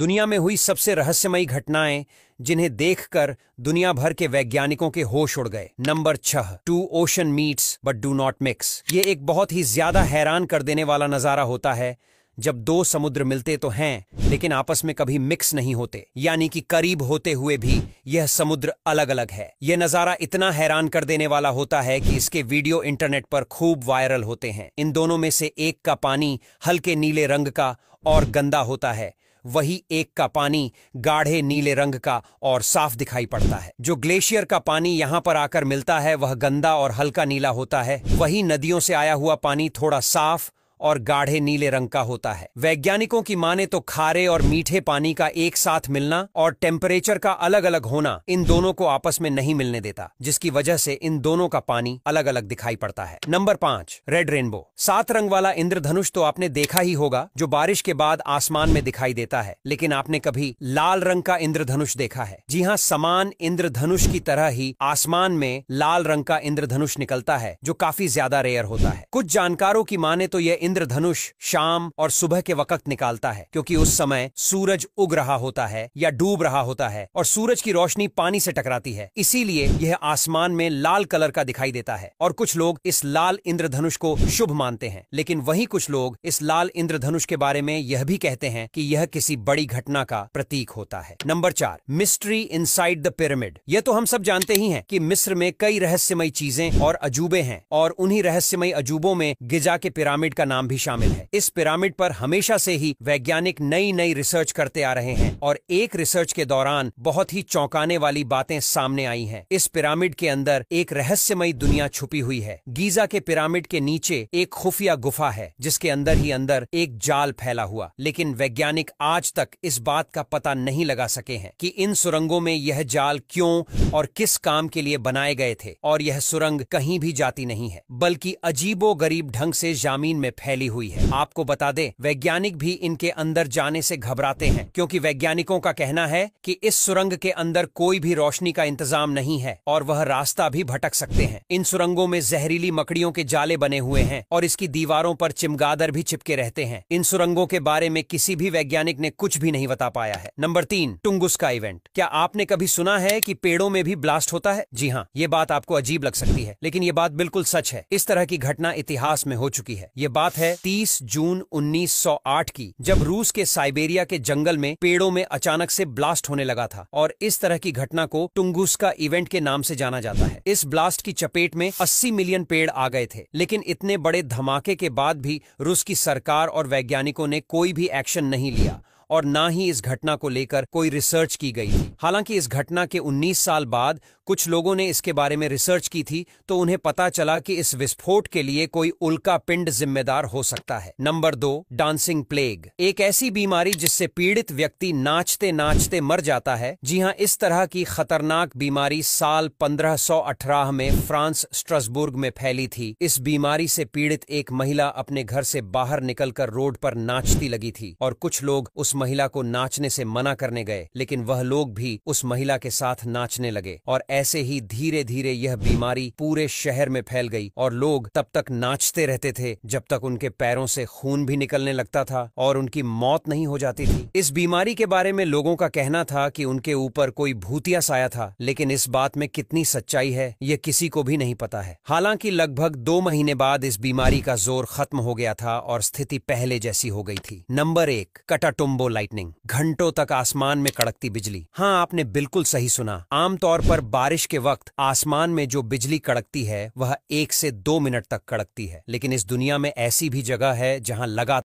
दुनिया में हुई सबसे रहस्यमयी घटनाएं जिन्हें देखकर दुनिया भर के वैज्ञानिकों के होश उड़ गए नंबर छह two ocean meets but do not mix ये एक बहुत ही ज्यादा हैरान कर देने वाला नजारा होता है जब दो समुद्र मिलते तो हैं लेकिन आपस में कभी मिक्स नहीं होते यानी कि करीब होते हुए भी यह समुद्र अलग अलग है यह नज़ारा इतना हैरान कर देने वाला होता है कि इसके वीडियो इंटरनेट पर खूब वायरल होते हैं इन दोनों में से एक का पानी हल्के नीले रंग का और गंदा होता है वही एक का पानी गाढ़े नीले रंग का और साफ दिखाई पड़ता है जो ग्लेशियर का पानी यहाँ पर आकर मिलता है वह गंदा और हल्का नीला होता है वही नदियों से आया हुआ पानी थोड़ा साफ और गाढ़े नीले रंग का होता है वैज्ञानिकों की माने तो खारे और मीठे पानी का एक साथ मिलना और टेम्परेचर का अलग अलग होना इन दोनों को आपस में नहीं मिलने देता जिसकी वजह से इन दोनों का पानी अलग अलग दिखाई पड़ता है नंबर पांच रेड रेनबो सात रंग वाला इंद्रधनुष तो आपने देखा ही होगा जो बारिश के बाद आसमान में दिखाई देता है लेकिन आपने कभी लाल रंग का इंद्रधनुष देखा है जी हाँ समान इंद्रधनुष की तरह ही आसमान में लाल रंग का इंद्रधनुष निकलता है जो काफी ज्यादा रेयर होता है कुछ जानकारों की माने तो यह इंद्रधनुष शाम और सुबह के वक्त निकालता है क्योंकि उस समय सूरज उग रहा होता है या डूब रहा होता है और सूरज की रोशनी पानी से टकराती है इसीलिए यह आसमान में लाल कलर का दिखाई देता है और कुछ लोग इस लाल इंद्रधनुष को शुभ मानते हैं लेकिन वही कुछ लोग इस लाल इंद्रधनुष के बारे में यह भी कहते हैं कि यह किसी बड़ी घटना का प्रतीक होता है नंबर चार मिस्ट्री साइड द पिरामिड यह तो हम सब जानते ही है की मिस्र में कई रहस्यमय चीजें और अजूबे हैं और उन्हीं रहस्यमय अजूबों में गिजा के पिरामिड का नाम नाम भी शामिल है इस पिरामिड पर हमेशा से ही वैज्ञानिक नई नई रिसर्च करते आ रहे हैं और एक रिसर्च के दौरान बहुत ही चौंकाने वाली बातें सामने आई हैं। इस पिरामिड के अंदर एक रहस्यमयी दुनिया छुपी हुई है गीजा के पिरामिड के नीचे एक खुफिया गुफा है जिसके अंदर ही अंदर एक जाल फैला हुआ लेकिन वैज्ञानिक आज तक इस बात का पता नहीं लगा सके है की इन सुरंगों में यह जाल क्यों और किस काम के लिए बनाए गए थे और यह सुरंग कहीं भी जाती नहीं है बल्कि अजीबो गरीब ढंग से जामीन में फैली हुई है आपको बता दें वैज्ञानिक भी इनके अंदर जाने से घबराते हैं क्योंकि वैज्ञानिकों का कहना है कि इस सुरंग के अंदर कोई भी रोशनी का इंतजाम नहीं है और वह रास्ता भी भटक सकते हैं इन सुरंगों में जहरीली मकड़ियों के जाले बने हुए हैं और इसकी दीवारों पर चिमगादर भी चिपके रहते हैं इन सुरंगों के बारे में किसी भी वैज्ञानिक ने कुछ भी नहीं बता पाया है नंबर तीन टुंगुस का इवेंट क्या आपने कभी सुना है की पेड़ों में भी ब्लास्ट होता है जी हाँ ये बात आपको अजीब लग सकती है लेकिन ये बात बिल्कुल सच है इस तरह की घटना इतिहास में हो चुकी है ये बात बात है 30 जून 1908 की जब रूस के साइबेरिया के जंगल में पेड़ों में अचानक से ब्लास्ट होने लगा था और इस तरह की घटना को टुंगूस का इवेंट के नाम से जाना जाता है इस ब्लास्ट की चपेट में 80 मिलियन पेड़ आ गए थे लेकिन इतने बड़े धमाके के बाद भी रूस की सरकार और वैज्ञानिकों ने कोई भी एक्शन नहीं लिया और ना ही इस घटना को लेकर कोई रिसर्च की गई थी हालांकि इस घटना के 19 साल बाद कुछ लोगों ने इसके बारे में रिसर्च की थी तो उन्हें पता चला कि इस विस्फोट के लिए कोई उल्का पिंड जिम्मेदार हो सकता है नंबर दो डांसिंग प्लेग एक ऐसी बीमारी जिससे पीड़ित व्यक्ति नाचते नाचते मर जाता है जी हाँ इस तरह की खतरनाक बीमारी साल पंद्रह में फ्रांस स्ट्रसबुर्ग में फैली थी इस बीमारी से पीड़ित एक महिला अपने घर से बाहर निकलकर रोड पर नाचती लगी थी और कुछ लोग उस महिला को नाचने से मना करने गए लेकिन वह लोग भी उस महिला के साथ नाचने लगे और ऐसे ही धीरे धीरे यह बीमारी पूरे शहर में फैल गई और लोग तब तक नाचते रहते थे जब तक उनके पैरों से खून भी निकलने लगता था और उनकी मौत नहीं हो जाती थी इस बीमारी के बारे में लोगों का कहना था कि उनके ऊपर कोई भूतिया साया था लेकिन इस बात में कितनी सच्चाई है यह किसी को भी नहीं पता है हालांकि लगभग दो महीने बाद इस बीमारी का जोर खत्म हो गया था और स्थिति पहले जैसी हो गई थी नंबर एक कटाटुम्बोला लाइटनिंग घंटों तक आसमान में कड़कती बिजली हाँ आपने बिल्कुल सही सुना आमतौर पर बारिश के वक्त आसमान में जो बिजली कड़कती है वह एक से दो मिनट तक कड़कती है लेकिन इस दुनिया में ऐसी भी जगह है जहाँ लगातार